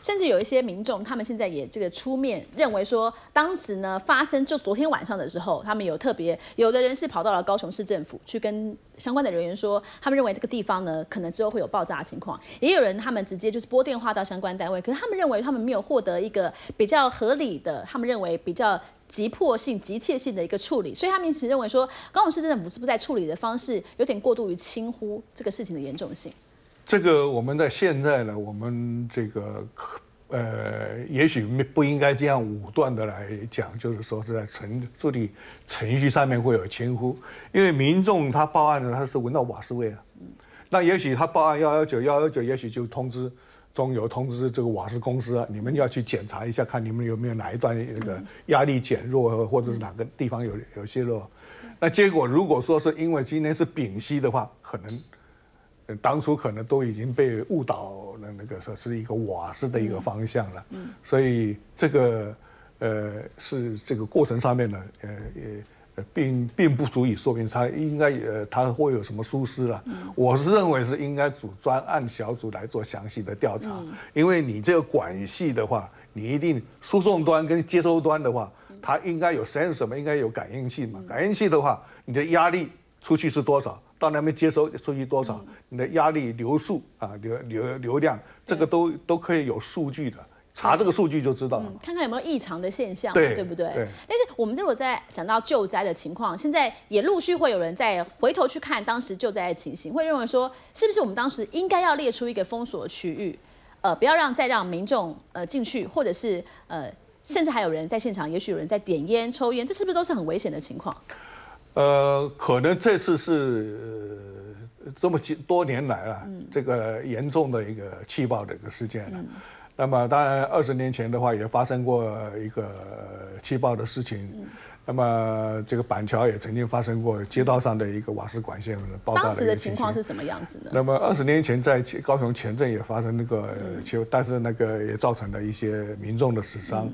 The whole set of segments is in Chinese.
甚至有一些民众，他们现在也这个出面认为说，当时呢发生就昨天晚上的时候，他们有特别有的人是跑到了高雄市政府去跟相关的人员说，他们认为这个地方呢可能之后会有爆炸情况。也有人他们直接就是拨电话到相关单位，可是他们认为他们没有获得一个比较合理的，他们认为比较急迫性、急切性的一个处理，所以他们一直认为说高雄市政府是不是在处理的方式有点过度于轻忽这个事情的严重性。这个我们在现在呢，我们这个呃，也许不应该这样武断的来讲，就是说在程这里程序上面会有轻忽，因为民众他报案呢，他是闻到瓦斯味啊。那也许他报案幺幺九幺幺九，也许就通知中油通知这个瓦斯公司啊，你们要去检查一下，看你们有没有哪一段那个压力减弱，或者是哪个地方有有泄漏。那结果如果说是因为今天是丙烯的话，可能。当初可能都已经被误导了，那个说是一个瓦斯的一个方向了，所以这个呃是这个过程上面呢，呃也并并不足以说明它应该呃它会有什么疏失了。我是认为是应该组专案小组来做详细的调查，因为你这个管系的话，你一定输送端跟接收端的话，它应该有 sensor 应该有感应器嘛，感应器的话，你的压力出去是多少？到那边接收数据多少，你的压力流速啊，流流流量，这个都都可以有数据的，查这个数据就知道了，看看有没有异常的现象，对不对？但是我们如果在讲到救灾的情况，现在也陆续会有人在回头去看当时救灾的情形，会认为说，是不是我们当时应该要列出一个封锁区域，呃，不要让再让民众呃进去，或者是呃，甚至还有人在现场，也许有人在点烟抽烟，这是不是都是很危险的情况？呃，可能这次是这么几多年来啊，这个严重的一个气爆的一个事件了。那么，当然二十年前的话也发生过一个气爆的事情。那么，这个板桥也曾经发生过街道上的一个瓦斯管线爆炸的事情。当时的情况是什么样子呢？那么，二十年前在高雄前镇也发生那个，但是那个也造成了一些民众的死伤。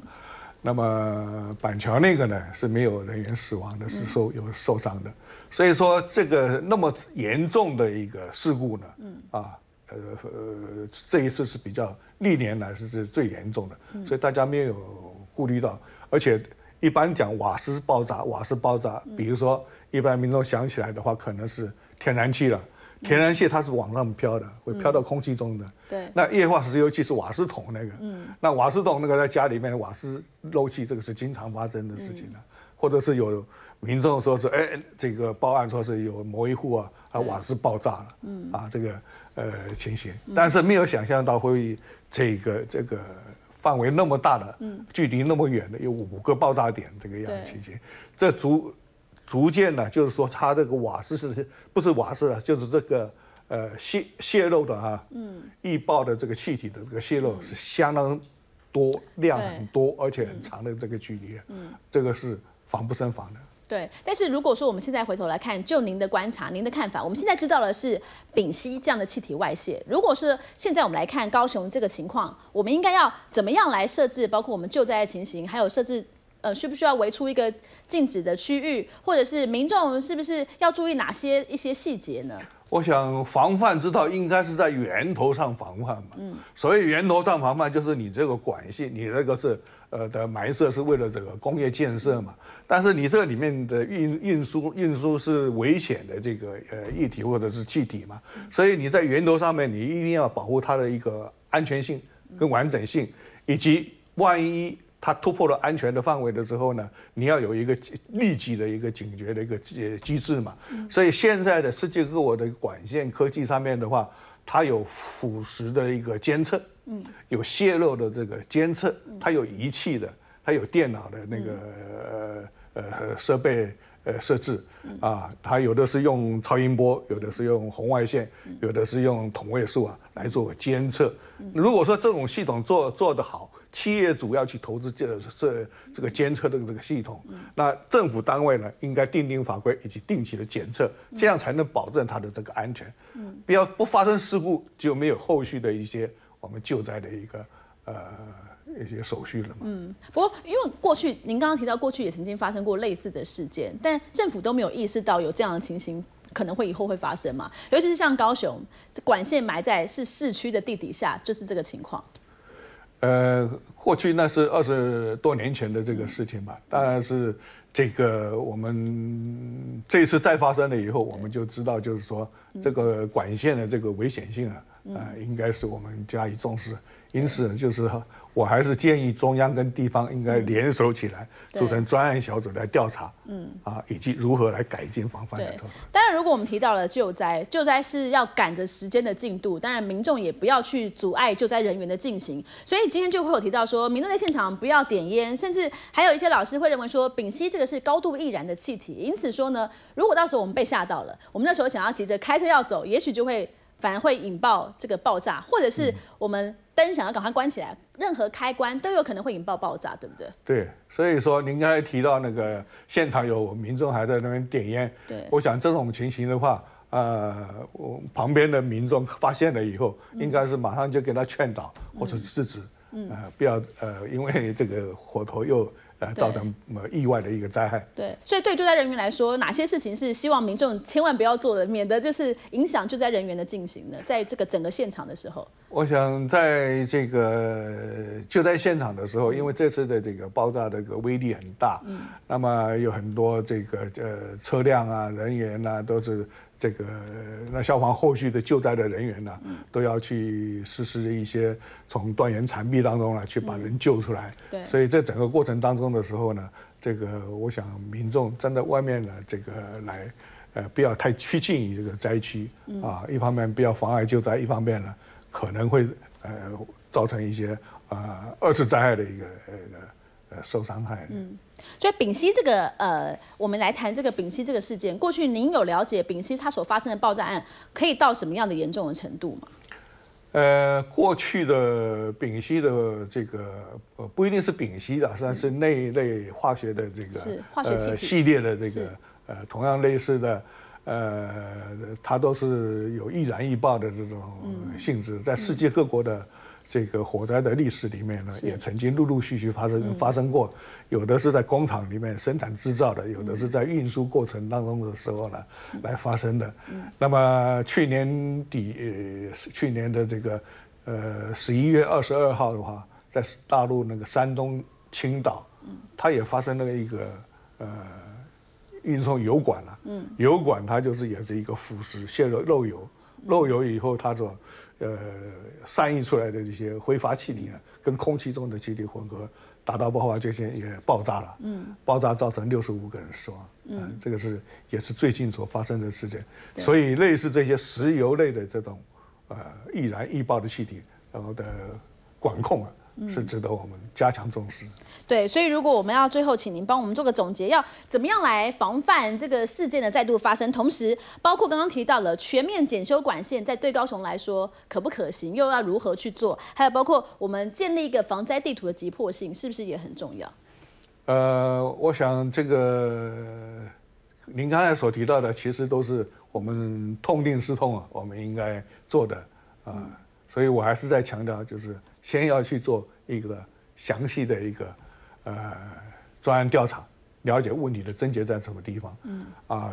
那么板桥那个呢是没有人员死亡的，是受有受伤的，所以说这个那么严重的一个事故呢，啊，呃呃，这一次是比较历年来是最严重的，所以大家没有顾虑到，而且一般讲瓦斯爆炸，瓦斯爆炸，比如说一般民众想起来的话，可能是天然气了。天然气它是往上飘的，会飘到空气中的。对。那液化石油气是瓦斯桶那个。嗯。那瓦斯桶那个在家里面瓦斯漏气，这个是经常发生的事情了、或者是有民众说是，哎，这个报案说是有某一户啊，啊瓦斯爆炸了。嗯。啊，这个呃情形，但是没有想象到会这个这个范围那么大的，嗯，距离那么远的有五个爆炸点这个样情形，这足。逐渐呢，就是说，它这个瓦斯是不是瓦斯啊？就是这个呃泄泄漏的啊，嗯，易爆的这个气体的这个泄漏是相当多量很多，而且很长的这个距离，嗯，这个是防不胜防的。对，但是如果说我们现在回头来看，就您的观察，您的看法，我们现在知道的是丙烯这样的气体外泄。如果是现在我们来看高雄这个情况，我们应该要怎么样来设置，包括我们救灾的情形，还有设置。呃，需不需要围出一个禁止的区域，或者是民众是不是要注意哪些一些细节呢？我想防范之道应该是在源头上防范嘛。嗯，所以源头上防范，就是你这个管线，你那个是呃的埋设是为了这个工业建设嘛。但是你这里面的运运输运输是危险的这个呃液体或者是气体嘛。所以你在源头上面，你一定要保护它的一个安全性跟完整性，以及万一。它突破了安全的范围的时候呢，你要有一个立即的一个警觉的一个机机制嘛。所以现在的世界各国的管线科技上面的话，它有腐蚀的一个监测，嗯，有泄漏的这个监测，它有仪器的，它有电脑的那个呃呃设备呃设置啊，它有的是用超音波，有的是用红外线，有的是用同位素啊来做监测。如果说这种系统做做得好。企业主要去投资这这这个监测的这个系统，那政府单位呢，应该定定法规以及定期的检测，这样才能保证它的这个安全。嗯，不要不发生事故就没有后续的一些我们救灾的一个呃一些手续了嘛。嗯，不过因为过去您刚刚提到过去也曾经发生过类似的事件，但政府都没有意识到有这样的情形可能会以后会发生嘛，尤其是像高雄管线埋在是市区的地底下，就是这个情况。呃，过去那是二十多年前的这个事情吧，然是这个我们这次再发生了以后，我们就知道，就是说这个管线的这个危险性啊，呃，应该是我们加以重视。因此，就是我还是建议中央跟地方应该联手起来，组成专案小组来调查，嗯，啊，以及如何来改进防范对当然，如果我们提到了救灾，救灾是要赶着时间的进度，当然民众也不要去阻碍救灾人员的进行。所以今天就会有提到说，民众在现场不要点烟，甚至还有一些老师会认为说，丙烯这个是高度易燃的气体。因此说呢，如果到时候我们被吓到了，我们那时候想要急着开车要走，也许就会反而会引爆这个爆炸，或者是我们。灯想要赶快关起来，任何开关都有可能会引爆爆炸，对不对？对，所以说您刚才提到那个现场有民众还在那边点烟，对，我想这种情形的话，呃，我旁边的民众发现了以后，应该是马上就给他劝导或者制止，啊，不要呃，因为这个火头又。呃，造成呃意外的一个灾害。对，所以对救灾人员来说，哪些事情是希望民众千万不要做的，免得就是影响救灾人员的进行呢？在这个整个现场的时候。我想在这个救灾现场的时候，因为这次的这个爆炸这个威力很大，那么有很多这个呃车辆啊、人员啊都是。这个那消防后续的救灾的人员呢，都要去实施一些从断垣残壁当中呢去把人救出来。对，所以这整个过程当中的时候呢，这个我想民众站在外面呢，这个来呃不要太趋近于这个灾区啊，一方面不要妨碍救灾，一方面呢可能会呃造成一些呃二次灾害的一个呃呃受伤害。嗯。所以丙烯这个呃，我们来谈这个丙烯这个事件。过去您有了解丙烯它所发生的爆炸案，可以到什么样的严重的程度吗？呃，过去的丙烯的这个呃，不一定是丙烯的，算是那一类化学的这个，呃，系列的这个呃，同样类似的呃，它都是有易燃易爆的这种性质，在世界各国的。这个火灾的历史里面呢，也曾经陆陆续续发生发生过，有的是在工厂里面生产制造的，有的是在运输过程当中的时候呢来发生的。那么去年底，呃，去年的这个呃十一月二十二号的话，在大陆那个山东青岛，它也发生了一个呃运送油管了，油管它就是也是一个腐蚀泄漏漏油，漏油以后它的。呃，散逸出来的这些挥发气体啊，跟空气中的气体混合，达到爆发最近也爆炸了。嗯，爆炸造成六十五个人死亡。嗯，这个是也是最近所发生的事件。所以，类似这些石油类的这种呃易燃易爆的气体，然后的管控啊。是值得我们加强重视。对，所以如果我们要最后请您帮我们做个总结，要怎么样来防范这个事件的再度发生？同时，包括刚刚提到了全面检修管线，在对高雄来说可不可行？又要如何去做？还有包括我们建立一个防灾地图的急迫性，是不是也很重要？呃，我想这个您刚才所提到的，其实都是我们痛定思痛啊，我们应该做的啊。所以我还是在强调，就是。先要去做一个详细的一个呃专案调查，了解问题的症结在什么地方。嗯啊，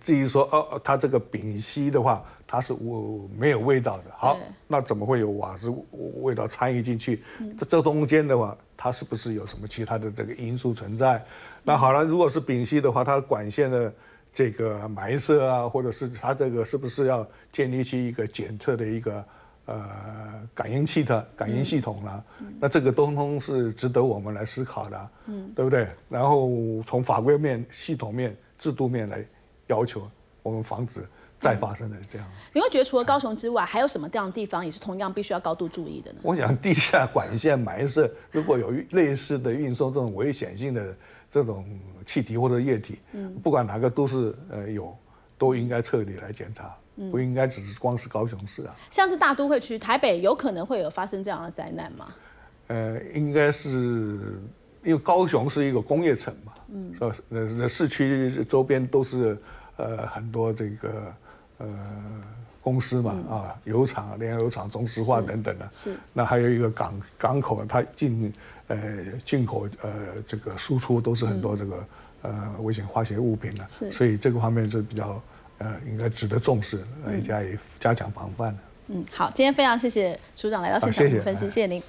至于说哦，它这个丙烯的话，它是无没有味道的。好，那怎么会有瓦斯味道参与进去？这中间的话，它是不是有什么其他的这个因素存在？那好了，如果是丙烯的话，它管线的这个埋设啊，或者是它这个是不是要建立起一个检测的一个？呃，感应器的感应系统啦，那这个东东是值得我们来思考的，嗯，对不对？然后从法规面、系统面、制度面来要求我们防止再发生的这样。你会觉得除了高雄之外，还有什么这样的地方也是同样必须要高度注意的呢？我想地下管线埋设如果有类似的运送这种危险性的这种气体或者液体，不管哪个都是呃有，都应该彻底来检查。不应该只是光是高雄市啊，像是大都会区台北，有可能会有发生这样的灾难吗？呃，应该是，因为高雄是一个工业城嘛，嗯，是吧？那那市区周边都是，呃，很多这个呃公司嘛，啊，油厂、炼油厂、中石化等等的，是。那还有一个港港口，它进呃进口呃这个输出都是很多这个呃危险化学物品的，是。所以这个方面是比较。呃，应该值得重视，来加以加强防范的。嗯，好，今天非常谢谢署长来到现场分析，谢谢您。